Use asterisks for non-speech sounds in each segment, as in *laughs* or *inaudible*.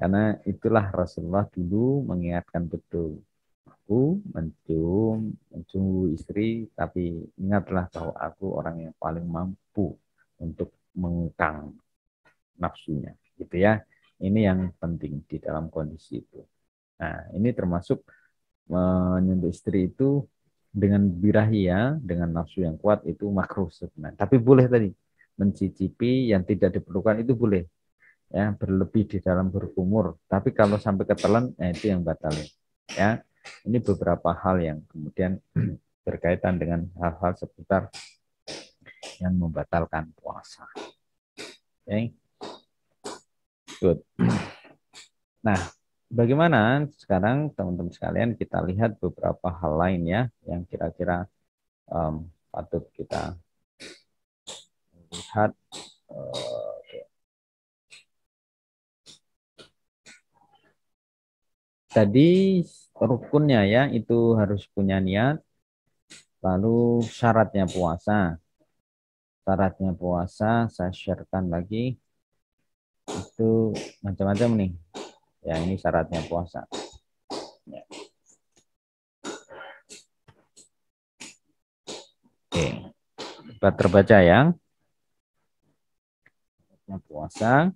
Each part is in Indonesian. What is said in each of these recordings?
Karena itulah Rasulullah dulu mengingatkan betul. Aku mencium, mencium istri, tapi ingatlah bahwa aku orang yang paling mampu untuk mengekang nafsunya. Gitu ya. Ini yang penting di dalam kondisi itu. Nah, ini termasuk menyentuh istri itu dengan birahia, ya, dengan nafsu yang kuat itu makruh sebenarnya. Tapi boleh tadi mencicipi yang tidak diperlukan itu boleh ya berlebih di dalam berkumur tapi kalau sampai ketelan nah itu yang batal ya ini beberapa hal yang kemudian *clears throat* berkaitan dengan hal-hal seputar yang membatalkan puasa oke okay. good *clears throat* nah bagaimana sekarang teman-teman sekalian kita lihat beberapa hal lain ya yang kira-kira um, patut kita lihat tadi rukunnya ya itu harus punya niat lalu syaratnya puasa syaratnya puasa saya sharekan lagi itu macam-macam nih ya ini syaratnya puasa ya. oke cepat terbaca ya puasa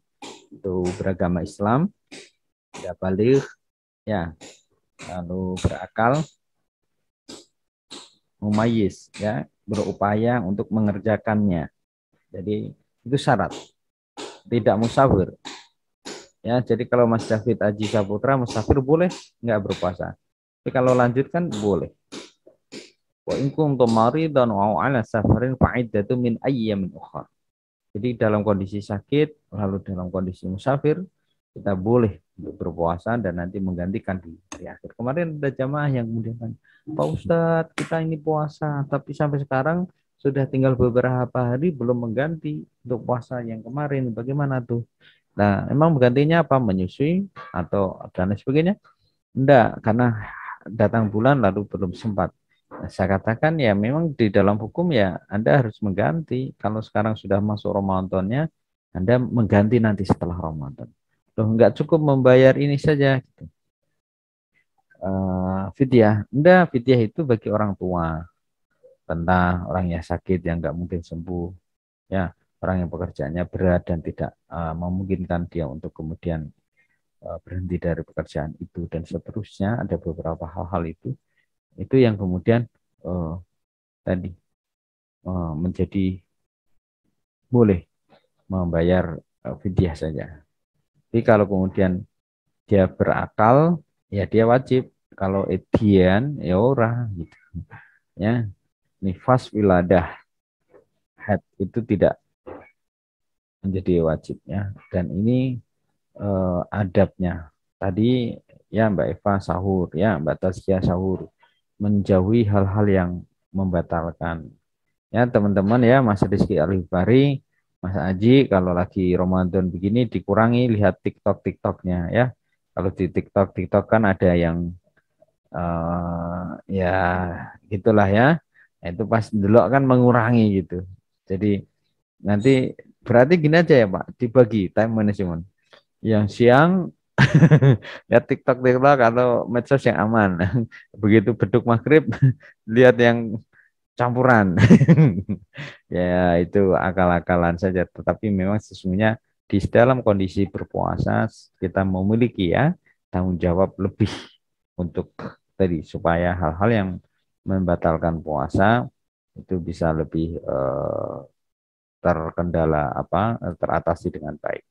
itu beragama Islam tidak balik ya lalu berakal mumayis ya berupaya untuk mengerjakannya jadi itu syarat tidak musafir ya jadi kalau Mas David Aji Saputra musafir boleh nggak berpuasa tapi kalau lanjutkan boleh wa in kuntum maridan aw ala safarin fa'iddatu min ayyamin ukhra jadi dalam kondisi sakit lalu dalam kondisi musafir kita boleh berpuasa dan nanti menggantikan di hari akhir. Kemarin ada jamaah yang kemudian Pak Ustadz, kita ini puasa, tapi sampai sekarang sudah tinggal beberapa hari belum mengganti untuk puasa yang kemarin. Bagaimana tuh? Nah, emang menggantinya apa? Menyusui atau dan lain sebagainya? Enggak, karena datang bulan lalu belum sempat. Nah, saya katakan ya memang di dalam hukum ya Anda harus mengganti. Kalau sekarang sudah masuk Ramadannya, Anda mengganti nanti setelah Ramadan loh gitu. nggak cukup membayar ini saja gitu. Uh, eh, fitiah enggak fitiah itu bagi orang tua tentang orang yang sakit yang nggak mungkin sembuh, ya orang yang pekerjaannya berat dan tidak uh, memungkinkan dia untuk kemudian uh, berhenti dari pekerjaan itu dan seterusnya ada beberapa hal-hal itu itu yang kemudian uh, tadi uh, menjadi boleh membayar uh, fidyah saja. Tapi kalau kemudian dia berakal, ya dia wajib. Kalau edian, ya ora gitu. Ya, nifas wiladah head itu tidak menjadi wajib ya. Dan ini eh, adabnya. Tadi ya Mbak Eva sahur, ya Mbak Tasya sahur, menjauhi hal-hal yang membatalkan. Ya teman-teman ya Mas Rizky Alifari Mas Aji kalau lagi Ramadan begini dikurangi lihat TikTok TikToknya ya. Kalau di TikTok TikTok kan ada yang uh, ya gitulah ya. Nah, itu pas dulu kan mengurangi gitu. Jadi nanti berarti gini aja ya Pak, dibagi time management. Yang siang *laughs* lihat TikTok TikTok atau medsos yang aman. *laughs* Begitu beduk maghrib *laughs* lihat yang campuran. *laughs* ya, itu akal-akalan saja. Tetapi memang sesungguhnya di dalam kondisi berpuasa kita memiliki ya tanggung jawab lebih untuk tadi supaya hal-hal yang membatalkan puasa itu bisa lebih eh, terkendala apa teratasi dengan baik.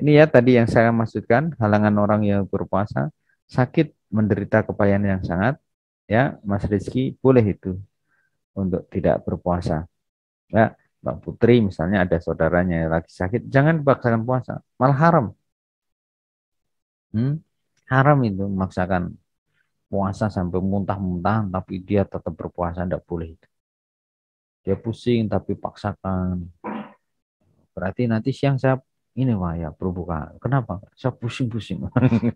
Ini ya tadi yang saya maksudkan halangan orang yang berpuasa sakit menderita kepayahan yang sangat ya Mas Rizky boleh itu untuk tidak berpuasa. Ya, Mbak Putri misalnya ada saudaranya yang lagi sakit, jangan paksakan puasa, malah haram. Hmm? Haram itu memaksakan puasa sampai muntah muntah tapi dia tetap berpuasa, tidak boleh Dia pusing tapi paksakan. Berarti nanti siang saya ini wah ya berbuka. Kenapa? Saya pusing-pusing.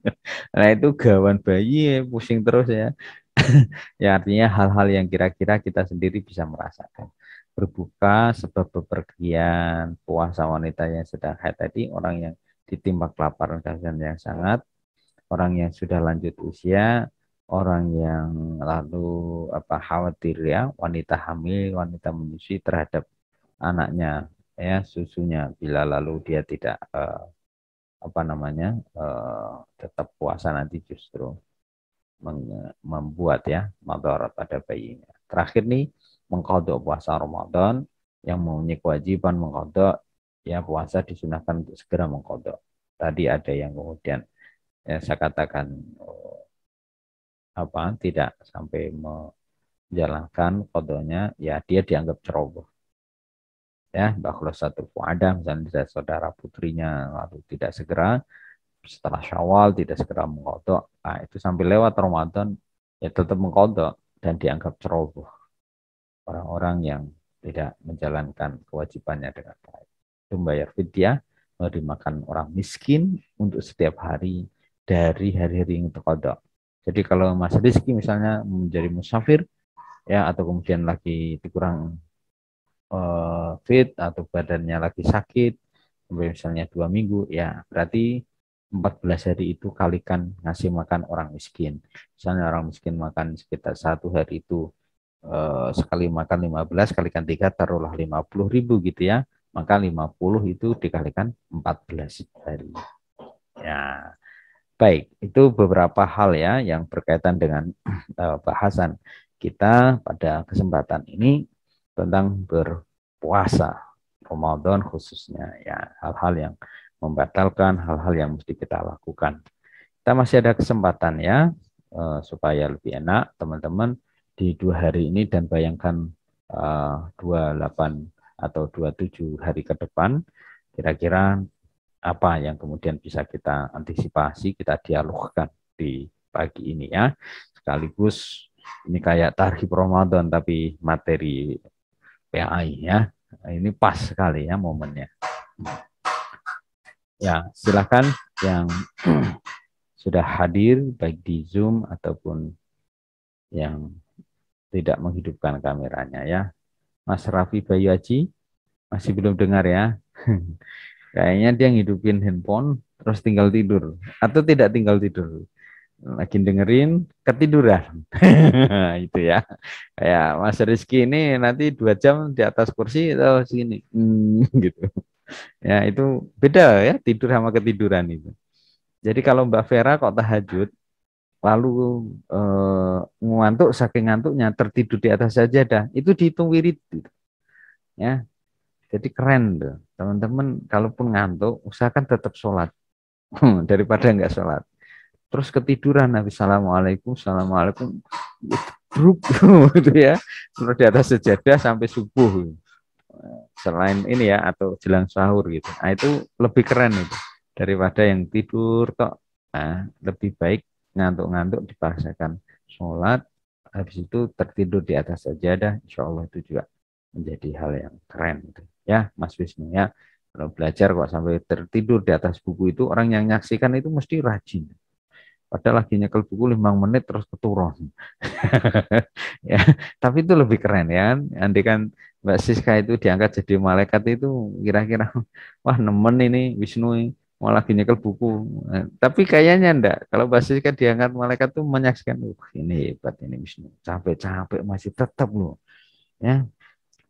*laughs* nah itu gawan bayi pusing terus ya. *laughs* ya artinya hal-hal yang kira-kira kita sendiri bisa merasakan. Berbuka sebab bepergian, puasa wanita yang sedang haid tadi, orang yang ditimpa kelaparan kasihan yang sangat, orang yang sudah lanjut usia, orang yang lalu apa khawatir ya wanita hamil wanita menyusui terhadap anaknya ya susunya bila lalu dia tidak uh, apa namanya uh, tetap puasa nanti justru membuat ya madarat pada bayinya. Terakhir nih mengkodok puasa Ramadan yang mempunyai kewajiban mengkodok ya puasa disunahkan untuk segera mengkodok. Tadi ada yang kemudian ya, saya katakan oh, apa tidak sampai menjalankan kodonya ya dia dianggap ceroboh ya bahwa satu ada misalnya saudara putrinya lalu tidak segera setelah Syawal tidak segera mengkodok. Nah, itu sambil lewat Ramadan ya tetap mengkodok dan dianggap ceroboh. Orang-orang yang tidak menjalankan kewajibannya dengan baik. Itu membayar fidyah, memberi makan orang miskin untuk setiap hari dari hari-hari yang terkodok. Jadi kalau Mas Rizky misalnya menjadi musafir, ya atau kemudian lagi dikurang uh, fit atau badannya lagi sakit, sampai misalnya dua minggu, ya berarti 14 hari itu kalikan ngasih makan orang miskin. Misalnya orang miskin makan sekitar satu hari itu eh, sekali makan 15 kalikan 3 taruhlah 50 ribu gitu ya. Maka 50 itu dikalikan 14 hari. Ya. Baik, itu beberapa hal ya yang berkaitan dengan *clears throat* eh, bahasan kita pada kesempatan ini tentang berpuasa Ramadan khususnya ya hal-hal yang membatalkan hal-hal yang mesti kita lakukan. Kita masih ada kesempatan ya eh, supaya lebih enak teman-teman di dua hari ini dan bayangkan eh, dua 28 atau 27 hari ke depan kira-kira apa yang kemudian bisa kita antisipasi, kita dialogkan di pagi ini ya. Sekaligus ini kayak tarif Ramadan tapi materi PAI ya. Ini pas sekali ya momennya. Ya, silakan yang sudah hadir baik di Zoom ataupun yang tidak menghidupkan kameranya ya. Mas Raffi Bayu Aji masih belum dengar ya. *laughs* Kayaknya dia ngidupin handphone terus tinggal tidur atau tidak tinggal tidur. lagi dengerin ketiduran. *laughs* itu ya. Kayak Mas Rizky ini nanti dua jam di atas kursi atau sini hmm, *laughs* gitu ya itu beda ya tidur sama ketiduran itu. Jadi kalau Mbak Vera kok tahajud lalu e, ngantuk saking ngantuknya tertidur di atas saja dah itu dihitung wirid gitu. ya jadi keren tuh teman-teman kalaupun ngantuk usahakan tetap sholat hmm, daripada nggak sholat terus ketiduran Nabi Assalamualaikum Assalamualaikum bruk *laughs* gitu ya terus di atas sejadah sampai subuh selain ini ya atau jelang sahur gitu. Nah, itu lebih keren itu daripada yang tidur tok. Nah, lebih baik ngantuk-ngantuk dipaksakan sholat habis itu tertidur di atas sajadah insya Allah itu juga menjadi hal yang keren gitu. ya Mas Wisnu ya kalau belajar kok sampai tertidur di atas buku itu orang yang nyaksikan itu mesti rajin padahal lagi nyekel buku lima menit terus keturun *laughs* ya tapi itu lebih keren ya andai kan Mbak Siska itu diangkat jadi malaikat itu kira-kira *laughs* wah nemen ini Wisnu mau lagi nyekel buku. Nah, tapi kayaknya enggak. Kalau Mbak Siska diangkat malaikat tuh menyaksikan, uh, ini hebat ini Wisnu. Capek-capek masih tetap loh. Ya.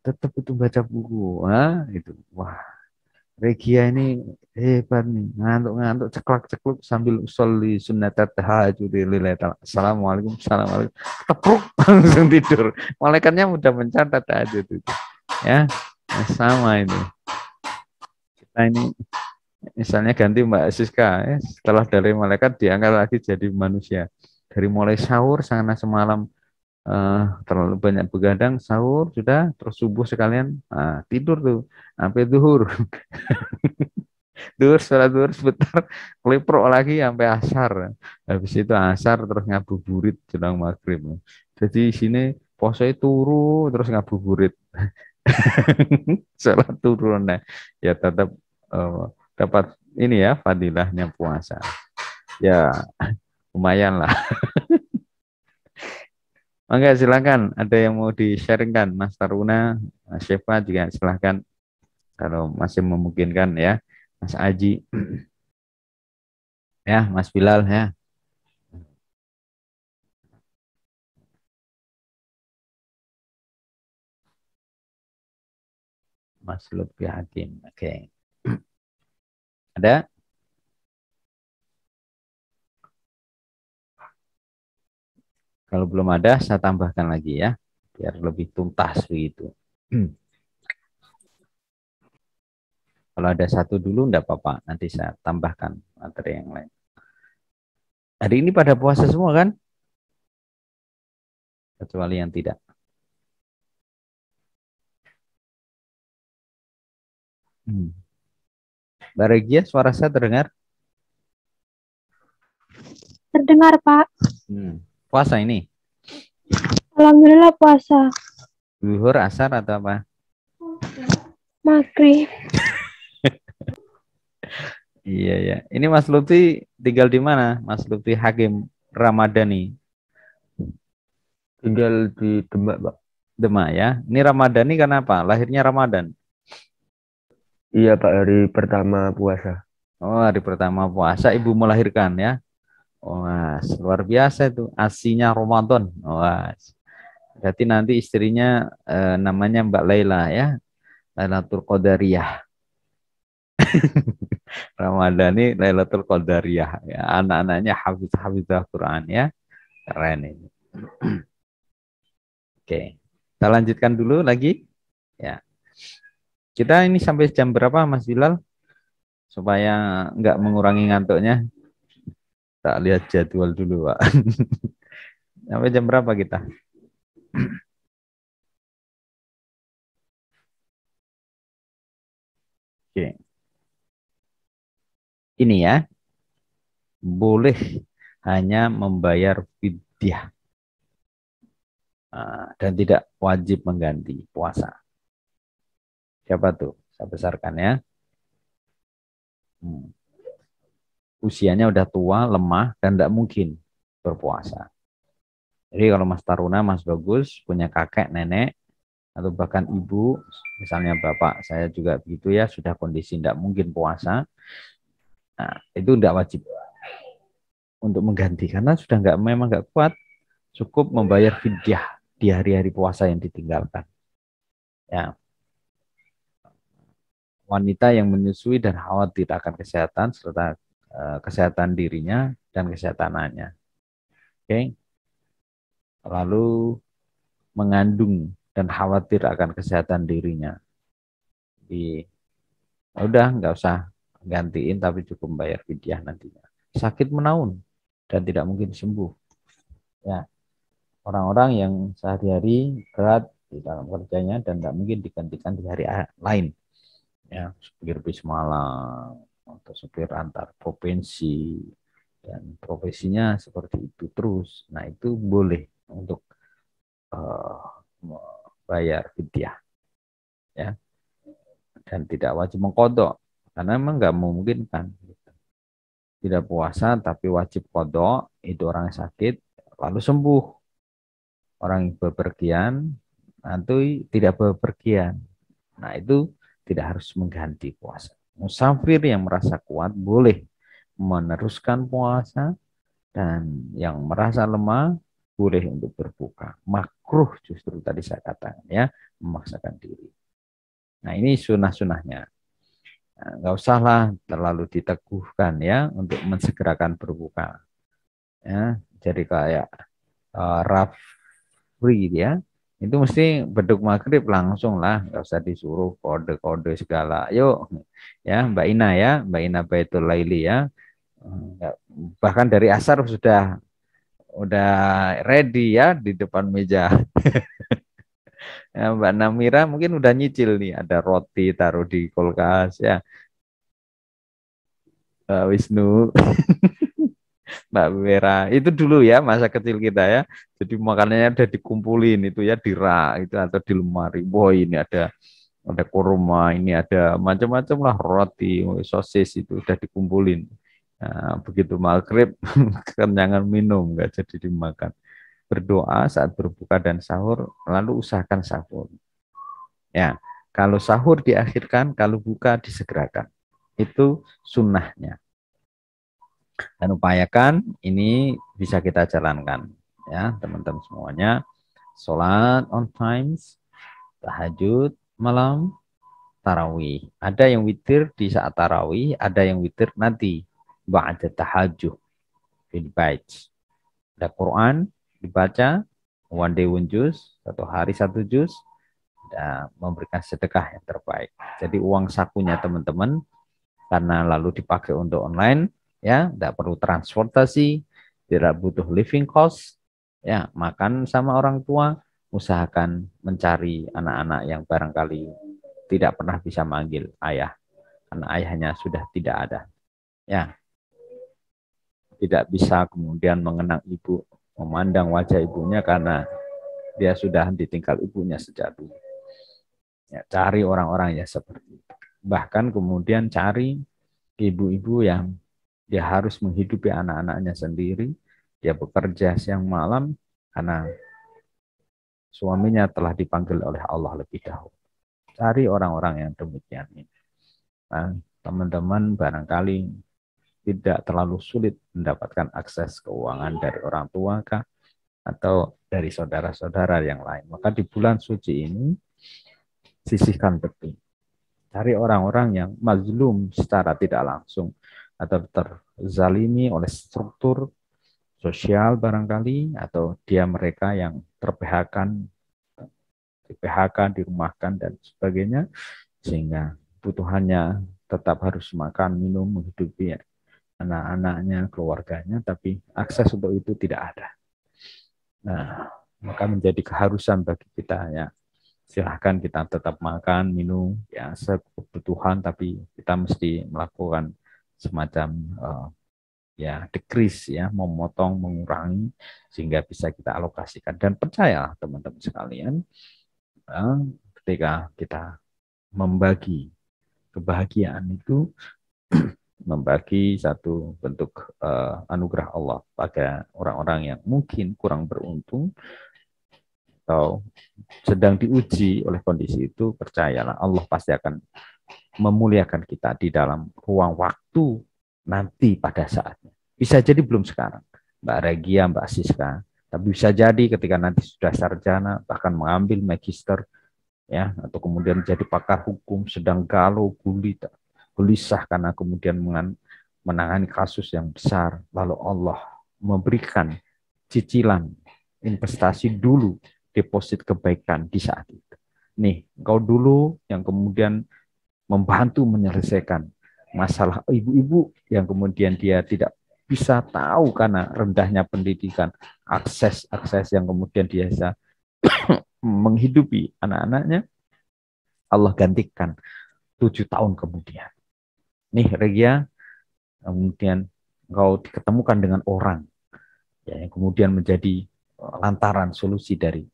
Tetap itu baca buku. Gitu. Wah, itu. Wah, Regia ini hebat nih, ngantuk-ngantuk ceklak-cekluk sambil usul di sunnatat tahajud lilaital. Assalamualaikum, assalamualaikum. Tepuk *laughs* langsung tidur. Malaikatnya mudah mencatat tahajud itu. Ya, nah, sama ini. Kita ini misalnya ganti Mbak Siska, ya, setelah dari malaikat diangkat lagi jadi manusia. Dari mulai sahur sana semalam uh, terlalu banyak begadang sahur sudah terus subuh sekalian uh, tidur tuh sampai duhur *laughs* duhur sholat duhur sebentar klepro lagi sampai asar habis itu asar terus ngabuburit jelang maghrib jadi sini poso turu terus ngabuburit *laughs* sholat turun nah. ya tetap uh, dapat ini ya fadilahnya puasa ya lumayan lah *laughs* Oke, silakan. Ada yang mau di-sharingkan, Mas Taruna, Mas Syefa juga silakan. Kalau masih memungkinkan ya, Mas Aji. ya, Mas Bilal ya. Mas Lutfi Hakim. Oke. Okay. Ada? Kalau belum ada, saya tambahkan lagi ya, biar lebih tuntas begitu. *clears throat* Kalau ada satu dulu, enggak apa-apa. Nanti saya tambahkan materi yang lain. Hari ini pada puasa semua kan? Kecuali yang tidak. Hmm. Baragia, suara saya terdengar? Terdengar, Pak. Hmm. Puasa ini? Alhamdulillah puasa. Zuhur, asar atau apa? Maghrib. *laughs* iya ya. Ini Mas Lutfi tinggal di mana? Mas Lutfi Hakim Ramadhani. Tinggal di Demak, Pak. Demak ya. Ini Ramadhani karena apa? Lahirnya Ramadan. Iya Pak, hari pertama puasa. Oh, hari pertama puasa ibu melahirkan ya. Wah, oh, luar biasa itu asinya Ramadan. Wah. Oh, Berarti nanti istrinya eh, namanya Mbak Laila ya. Lailatul Qadariyah. *laughs* Ramadhani Lailatul Qadariyah ya. Anak-anaknya hafiz hafizah Quran ya. Keren ini. *clears throat* Oke. Kita lanjutkan dulu lagi. Ya. Kita ini sampai jam berapa Mas Bilal? Supaya nggak mengurangi ngantuknya tak lihat jadwal dulu pak *laughs* sampai jam berapa kita *clears throat* oke ini ya boleh hanya membayar fidyah ah, dan tidak wajib mengganti puasa siapa tuh saya besarkan ya hmm usianya udah tua, lemah, dan tidak mungkin berpuasa. Jadi kalau Mas Taruna, Mas Bagus punya kakek, nenek, atau bahkan ibu, misalnya bapak saya juga begitu ya, sudah kondisi tidak mungkin puasa, nah, itu tidak wajib untuk mengganti karena sudah nggak memang nggak kuat, cukup membayar fidyah di hari-hari puasa yang ditinggalkan. Ya, wanita yang menyusui dan khawatir akan kesehatan serta Eh, kesehatan dirinya dan kesehatanannya. Oke. Okay? Lalu mengandung dan khawatir akan kesehatan dirinya. Di ya udah nggak usah gantiin tapi cukup bayar fidyah nantinya. Sakit menaun dan tidak mungkin sembuh. Ya. Orang-orang yang sehari-hari berat di dalam kerjanya dan tidak mungkin digantikan di hari lain. Ya, seperti semalam, untuk supir antar provinsi dan profesinya seperti itu terus. Nah itu boleh untuk uh, eh, bayar fidyah, ya dan tidak wajib mengkodok karena memang nggak memungkinkan. Gitu. Tidak puasa tapi wajib kodok itu orang sakit lalu sembuh. Orang bepergian atau tidak bepergian. Nah itu tidak harus mengganti puasa. Musafir yang merasa kuat boleh meneruskan puasa dan yang merasa lemah boleh untuk berbuka. Makruh justru tadi saya katakan ya, memaksakan diri. Nah ini sunnah sunahnya nah, Nggak usahlah terlalu diteguhkan ya untuk mensegerakan berbuka. Ya, jadi kayak uh, Rafri ya, itu mesti beduk maghrib langsung lah nggak usah disuruh kode-kode segala yuk ya Mbak Ina ya Mbak Ina Baitul Laili ya bahkan dari asar sudah udah ready ya di depan meja *laughs* ya, Mbak Namira mungkin udah nyicil nih ada roti taruh di kulkas ya Pak Wisnu *laughs* Mbak Wera. Itu dulu ya masa kecil kita ya. Jadi makanannya ada dikumpulin itu ya di rak itu atau di lemari. Wah ini ada ada kurma, ini ada macam-macam lah roti, sosis itu udah dikumpulin. Nah, begitu maghrib *laughs* kenyangan minum nggak jadi dimakan. Berdoa saat berbuka dan sahur, lalu usahakan sahur. Ya, kalau sahur diakhirkan, kalau buka disegerakan. Itu sunnahnya dan upayakan ini bisa kita jalankan ya teman-teman semuanya sholat on times tahajud malam tarawih ada yang witir di saat tarawih ada yang witir nanti ba'da tahajud fil bait ada Quran dibaca one day one juice, satu hari satu juz dan memberikan sedekah yang terbaik jadi uang sakunya teman-teman karena lalu dipakai untuk online ya tidak perlu transportasi tidak butuh living cost ya makan sama orang tua usahakan mencari anak-anak yang barangkali tidak pernah bisa manggil ayah karena ayahnya sudah tidak ada ya tidak bisa kemudian mengenang ibu memandang wajah ibunya karena dia sudah ditinggal ibunya sejak dulu ya cari orang-orang ya seperti itu bahkan kemudian cari ibu-ibu yang dia harus menghidupi anak-anaknya sendiri, dia bekerja siang malam karena suaminya telah dipanggil oleh Allah lebih dahulu. Cari orang-orang yang demikian ini. Nah, teman-teman barangkali tidak terlalu sulit mendapatkan akses keuangan dari orang tua kah atau dari saudara-saudara yang lain. Maka di bulan suci ini sisihkan betul. Cari orang-orang yang mazlum secara tidak langsung atau terzalimi oleh struktur sosial barangkali atau dia mereka yang terpehakan di dirumahkan dan sebagainya sehingga kebutuhannya tetap harus makan, minum, menghidupi ya, anak-anaknya, keluarganya, tapi akses untuk itu tidak ada. Nah, maka menjadi keharusan bagi kita ya silahkan kita tetap makan minum ya sekebutuhan tapi kita mesti melakukan semacam uh, ya decrease ya memotong mengurangi sehingga bisa kita alokasikan dan percaya teman-teman sekalian uh, ketika kita membagi kebahagiaan itu *clears throat* membagi satu bentuk uh, anugerah Allah pada orang-orang yang mungkin kurang beruntung atau sedang diuji oleh kondisi itu percayalah Allah pasti akan memuliakan kita di dalam ruang waktu nanti pada saatnya. Bisa jadi belum sekarang, Mbak Regia, Mbak Siska, tapi bisa jadi ketika nanti sudah sarjana, bahkan mengambil magister, ya, atau kemudian jadi pakar hukum, sedang galau, gulita, gelisah karena kemudian menangani kasus yang besar, lalu Allah memberikan cicilan investasi dulu deposit kebaikan di saat itu. Nih, kau dulu yang kemudian membantu menyelesaikan masalah ibu-ibu yang kemudian dia tidak bisa tahu karena rendahnya pendidikan, akses-akses yang kemudian dia bisa *coughs* menghidupi anak-anaknya, Allah gantikan tujuh tahun kemudian. Nih Regia, kemudian engkau diketemukan dengan orang ya, yang kemudian menjadi eh, lantaran solusi dari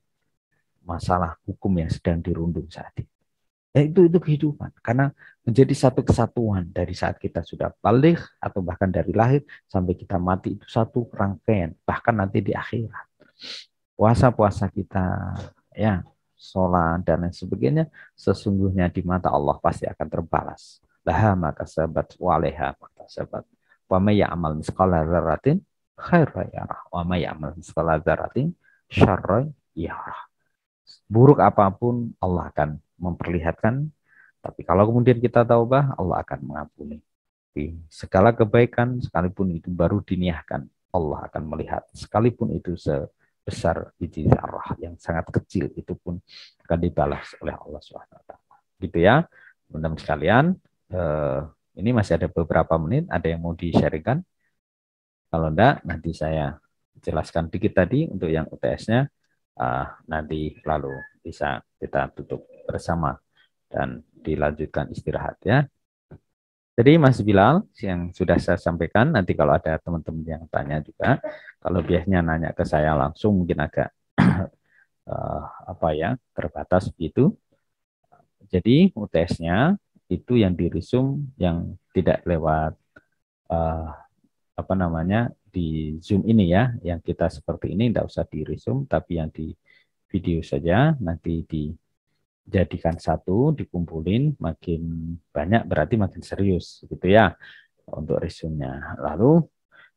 masalah hukum yang sedang dirundung saat ini. Ya itu itu kehidupan karena menjadi satu kesatuan dari saat kita sudah balik atau bahkan dari lahir sampai kita mati itu satu rangkaian bahkan nanti di akhirat puasa-puasa kita ya sholat dan lain sebagainya sesungguhnya di mata Allah pasti akan terbalas laha maka sahabat waleha maka sahabat wa ya amal daratin khairah ya rah wa ya amal daratin dzarratin ya rah buruk apapun Allah akan memperlihatkan, tapi kalau kemudian kita taubah, Allah akan mengampuni. Segala kebaikan sekalipun itu baru diniahkan, Allah akan melihat. Sekalipun itu sebesar biji zarah yang sangat kecil, itu pun akan dibalas oleh Allah SWT. Gitu ya, teman-teman sekalian. Eh, ini masih ada beberapa menit, ada yang mau di-sharingkan? Kalau enggak, nanti saya jelaskan dikit tadi untuk yang UTS-nya, uh, ah, nanti lalu bisa kita tutup bersama dan dilanjutkan istirahat ya. Jadi Mas Bilal yang sudah saya sampaikan nanti kalau ada teman-teman yang tanya juga kalau biasanya nanya ke saya langsung mungkin agak uh, *clears throat* apa ya terbatas gitu. Jadi UTS-nya itu yang dirisum yang tidak lewat uh, apa namanya di Zoom ini ya yang kita seperti ini tidak usah dirisum tapi yang di video saja nanti di jadikan satu dikumpulin makin banyak berarti makin serius gitu ya untuk resume-nya. Lalu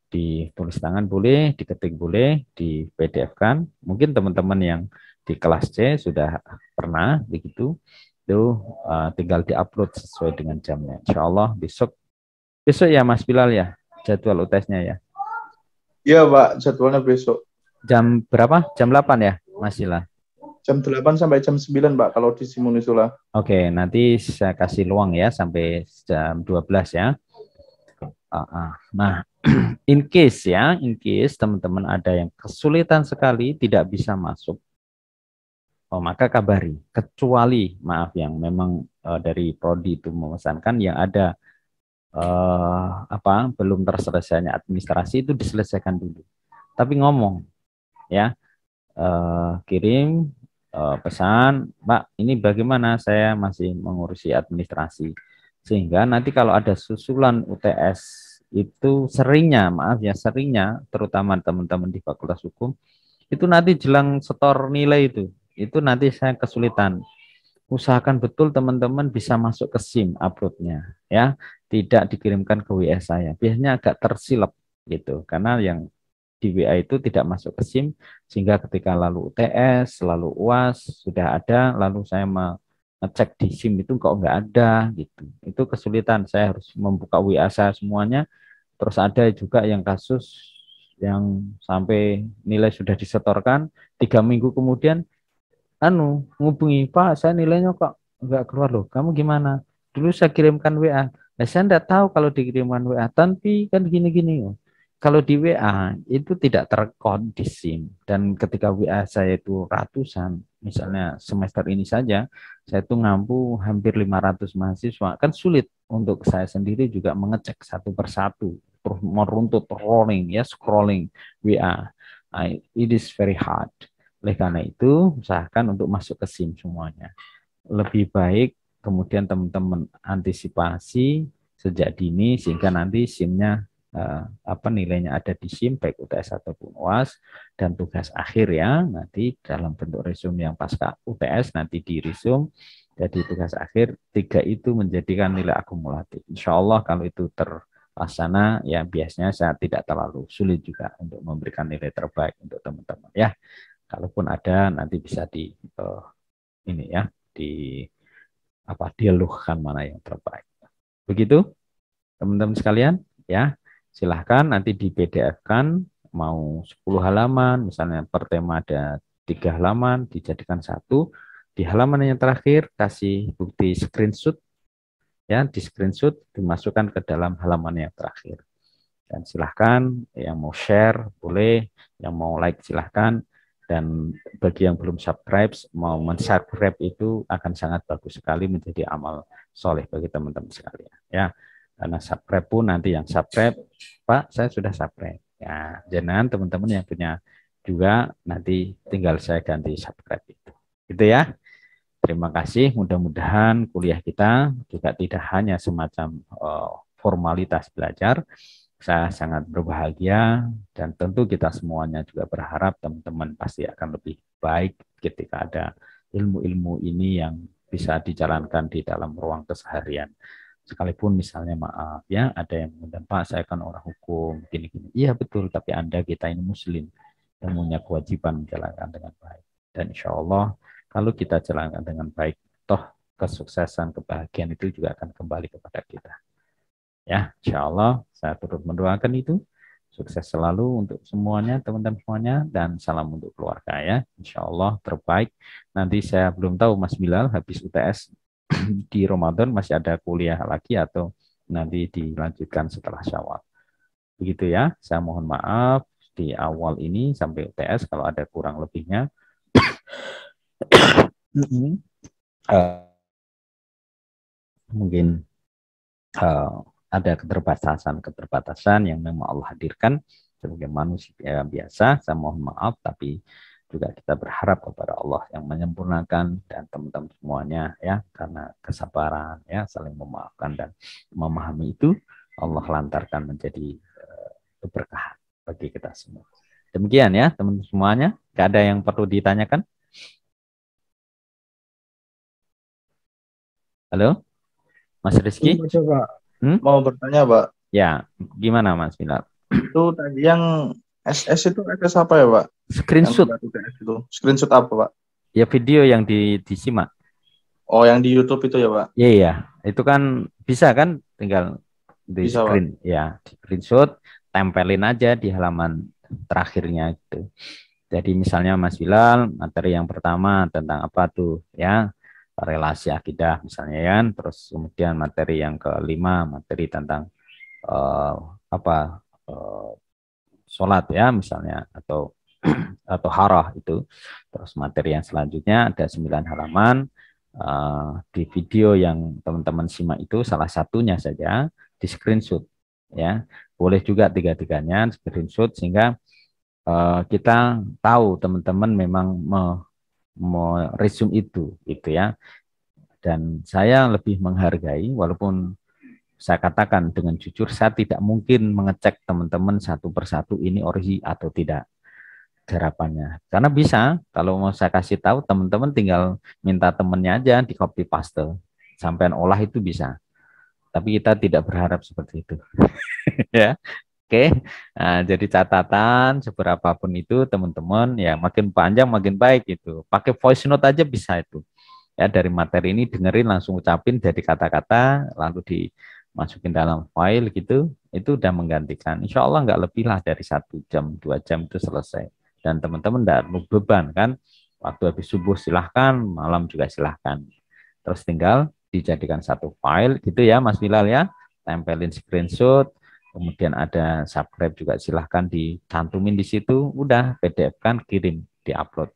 ditulis tangan boleh, diketik boleh, di PDF kan. Mungkin teman-teman yang di kelas C sudah pernah begitu itu uh, tinggal diupload sesuai dengan jamnya. Insya Allah besok besok ya Mas Bilal ya jadwal UTS-nya e ya. Iya Pak, jadwalnya besok. Jam berapa? Jam 8 ya Mas Bilal? jam 8 sampai jam 9 Pak, kalau di Simunisula. Oke, nanti saya kasih luang ya sampai jam 12 ya. Ah, ah. Nah, *clears throat* in case ya, in case teman-teman ada yang kesulitan sekali tidak bisa masuk, oh, maka kabari. Kecuali, maaf yang memang uh, dari prodi itu memesankan yang ada uh, apa belum terselesainya administrasi itu diselesaikan dulu. Tapi ngomong, ya uh, kirim Eh, pesan, Pak, ini bagaimana saya masih mengurusi administrasi. Sehingga nanti kalau ada susulan UTS itu seringnya, maaf ya, seringnya terutama teman-teman di Fakultas Hukum itu nanti jelang setor nilai itu, itu nanti saya kesulitan. Usahakan betul teman-teman bisa masuk ke SIM uploadnya, ya, tidak dikirimkan ke WS saya. Biasanya agak tersilap gitu, karena yang di WA itu tidak masuk ke SIM sehingga ketika lalu UTS, lalu UAS sudah ada, lalu saya ngecek di SIM itu kok nggak ada gitu. Itu kesulitan. Saya harus membuka WA saya semuanya. Terus ada juga yang kasus yang sampai nilai sudah disetorkan tiga minggu kemudian anu ngubungi Pak saya nilainya kok nggak keluar loh kamu gimana dulu saya kirimkan WA nah, saya enggak tahu kalau dikirimkan WA tapi kan gini-gini kalau di WA itu tidak terkondisi dan ketika WA saya itu ratusan, misalnya semester ini saja saya itu ngampu hampir 500 mahasiswa, kan sulit untuk saya sendiri juga mengecek satu persatu, terus meruntut rolling ya scrolling WA. It is very hard. Oleh karena itu, usahakan untuk masuk ke SIM semuanya. Lebih baik kemudian teman-teman antisipasi sejak dini sehingga nanti SIM-nya eh, apa nilainya ada di SIM baik UTS ataupun UAS dan tugas akhir ya nanti dalam bentuk resume yang pasca UTS nanti di resume jadi tugas akhir tiga itu menjadikan nilai akumulatif Insya Allah kalau itu terlaksana ya biasanya saya tidak terlalu sulit juga untuk memberikan nilai terbaik untuk teman-teman ya kalaupun ada nanti bisa di uh, ini ya di apa dialogkan mana yang terbaik begitu teman-teman sekalian ya Silahkan nanti di PDF-kan mau 10 halaman, misalnya per tema ada tiga halaman, dijadikan satu. Di halaman yang terakhir kasih bukti screenshot, ya di screenshot dimasukkan ke dalam halaman yang terakhir. Dan silahkan yang mau share boleh, yang mau like silahkan. Dan bagi yang belum subscribe, mau mensubscribe itu akan sangat bagus sekali menjadi amal soleh bagi teman-teman sekalian. Ya. Karena subscribe pun nanti yang subscribe, Pak, saya sudah subscribe. Ya, jangan teman-teman yang punya juga nanti tinggal saya ganti subscribe itu. Gitu ya. Terima kasih. Mudah-mudahan kuliah kita juga tidak hanya semacam uh, formalitas belajar. Saya sangat berbahagia dan tentu kita semuanya juga berharap teman-teman pasti akan lebih baik ketika ada ilmu-ilmu ini yang bisa dijalankan di dalam ruang keseharian sekalipun misalnya maaf ah, ya ada yang mengundang Pak saya kan orang hukum gini gini iya betul tapi anda kita ini muslim dan punya kewajiban menjalankan dengan baik dan insya Allah kalau kita jalankan dengan baik toh kesuksesan kebahagiaan itu juga akan kembali kepada kita ya insya Allah saya turut mendoakan itu sukses selalu untuk semuanya teman-teman semuanya dan salam untuk keluarga ya insya Allah terbaik nanti saya belum tahu Mas Bilal habis UTS *clears throat* di Ramadan masih ada kuliah lagi atau nanti dilanjutkan setelah Syawal. Begitu ya. Saya mohon maaf di awal ini sampai UTS kalau ada kurang lebihnya. *clears throat* Mm-hmm. uh, mungkin uh, ada keterbatasan-keterbatasan yang memang Allah hadirkan sebagai manusia eh, biasa. Saya mohon maaf, tapi juga kita berharap kepada Allah yang menyempurnakan dan teman-teman semuanya ya karena kesabaran ya saling memaafkan dan memahami itu Allah lantarkan menjadi eh, keberkahan bagi kita semua. Demikian ya teman teman semuanya, gak ada yang perlu ditanyakan? Halo? Mas Rizky? Hmm? Mau bertanya, Pak. Ya, gimana Mas Milat? Itu tadi yang SS itu SS apa ya pak? Screenshot. Itu. Screenshot apa pak? Ya video yang di disimak. Oh yang di YouTube itu ya pak? Iya iya itu kan bisa kan tinggal di bisa, screen pak. ya di screenshot tempelin aja di halaman terakhirnya itu. Jadi misalnya Mas Bilal materi yang pertama tentang apa tuh ya relasi akidah misalnya ya, kan? terus kemudian materi yang kelima materi tentang uh, apa uh, sholat ya misalnya atau *clears throat* atau harah itu. Terus materi yang selanjutnya ada 9 halaman uh, di video yang teman-teman simak itu salah satunya saja di screenshot ya. Boleh juga tiga-tiganya screenshot sehingga uh, kita tahu teman-teman memang me, me resume itu gitu ya. Dan saya lebih menghargai walaupun saya katakan dengan jujur, saya tidak mungkin mengecek teman-teman satu persatu ini ori atau tidak garapannya. Karena bisa, kalau mau saya kasih tahu, teman-teman tinggal minta temennya aja di copy paste. Sampai olah itu bisa. Tapi kita tidak berharap seperti itu. *laughs* ya. Oke, nah, jadi catatan seberapa pun itu teman-teman ya makin panjang makin baik itu. Pakai voice note aja bisa itu. Ya dari materi ini dengerin langsung ucapin dari kata-kata lalu di masukin dalam file gitu, itu udah menggantikan. Insya Allah nggak lebih lah dari satu jam, dua jam itu selesai. Dan teman-teman tidak -teman beban kan, waktu habis subuh silahkan, malam juga silahkan. Terus tinggal dijadikan satu file gitu ya Mas Bilal ya, tempelin screenshot, kemudian ada subscribe juga silahkan dicantumin di situ, udah PDF kan kirim, diupload.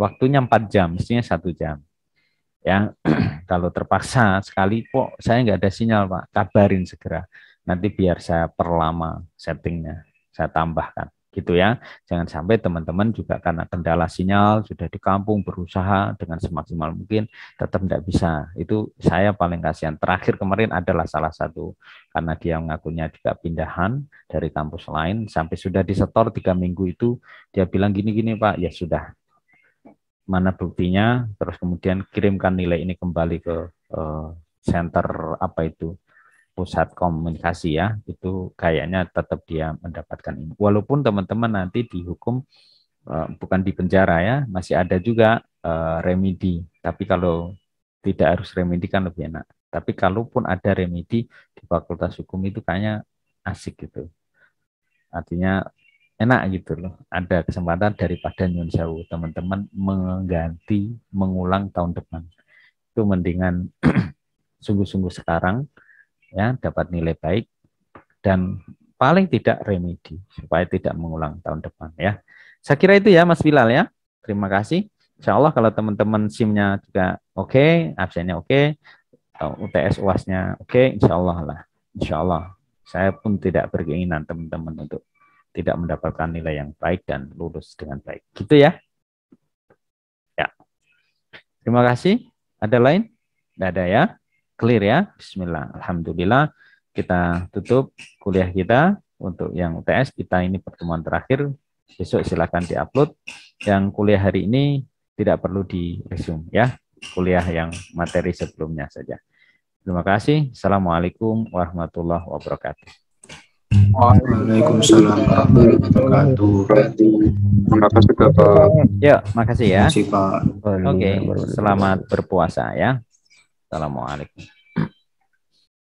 Waktunya empat jam, mestinya satu jam ya *clears throat* kalau terpaksa sekali kok saya nggak ada sinyal pak kabarin segera nanti biar saya perlama settingnya saya tambahkan gitu ya jangan sampai teman-teman juga karena kendala sinyal sudah di kampung berusaha dengan semaksimal mungkin tetap tidak bisa itu saya paling kasihan terakhir kemarin adalah salah satu karena dia mengakunya juga pindahan dari kampus lain sampai sudah disetor tiga minggu itu dia bilang gini-gini pak ya sudah mana buktinya terus kemudian kirimkan nilai ini kembali ke uh, center apa itu pusat komunikasi ya itu kayaknya tetap dia mendapatkan ini walaupun teman-teman nanti dihukum uh, bukan di penjara ya masih ada juga uh, remedi tapi kalau tidak harus remedi kan lebih enak tapi kalaupun ada remedi di fakultas hukum itu kayaknya asik gitu artinya enak gitu loh. Ada kesempatan daripada nyun sewu teman-teman mengganti mengulang tahun depan. Itu mendingan *clears throat* sungguh-sungguh sekarang ya dapat nilai baik dan paling tidak remedi supaya tidak mengulang tahun depan ya. Saya kira itu ya Mas Bilal ya. Terima kasih. Insya Allah kalau teman-teman SIM-nya juga oke, okay, absennya oke, okay, UTS UAS-nya oke, okay, insya Allah lah. Insya Allah. Saya pun tidak berkeinginan teman-teman untuk tidak mendapatkan nilai yang baik dan lulus dengan baik. Gitu ya. Ya. Terima kasih. Ada lain? Tidak ada ya. Clear ya. Bismillah. Alhamdulillah. Kita tutup kuliah kita untuk yang UTS kita ini pertemuan terakhir. Besok silakan diupload. Yang kuliah hari ini tidak perlu di resume ya. Kuliah yang materi sebelumnya saja. Terima kasih. Assalamualaikum warahmatullahi wabarakatuh. Waalaikumsalam warahmatullahi wabarakatuh. Terima kasih Bapak. Ya, makasih ya. Terima kasih Pak. Oke, okay. selamat berpuasa ya. Assalamualaikum.